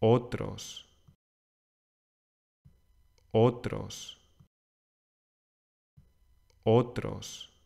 otros, otros, otros.